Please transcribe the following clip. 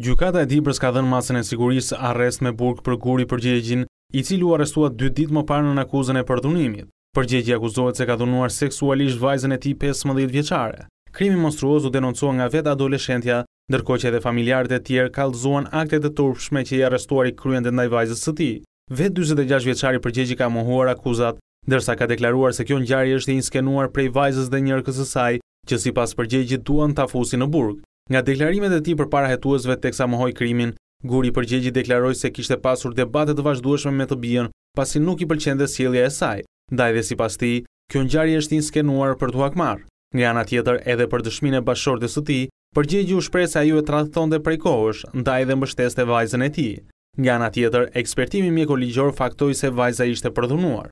Gjukata e Dibrës ka dhenë masën e sigurisë arrest me burg për guri përgjegjin, i cilu arrestuat dy ditë më parë në akuzën e përdunimit. Përgjegji akuzohet se ka dhunuar seksualisht vajzën e ti 15 vjeqare. Krimi monstruoz u denoncua nga vetë adoleshentja, ndërko që edhe familjarët e tjerë kalzuan akte të turpshme që i arrestuar i kryen dhe ndaj vajzës së ti. Vetë 26 vjeqari përgjegji ka mohuar akuzat, dërsa ka deklaruar se kjo njari është i inskenuar prej vajzës dhe njërë kësësaj, që si pas përgjegji duan të afusi në burg. Nga deklarimet e ti për para hetuesve të eksa mohoj krimin, guri përgjegji deklaroj se kishte pasur debatet të vazhdueshme me të bion, pasi nuk i përqende sielja e saj. Da edhe si pas ti, kjo njari është një skenuar për të hakmar. Nga nga tjetër edhe për dëshmine bashkër të së ti, përgjegji u shprej se ju e tradhton dhe prej kohësh, ndaj edhe mbështes të vajzën e ti. Nga nga tjetër, ekspertimi mjeko ligjor faktoj se vajza ishte përdhunuar.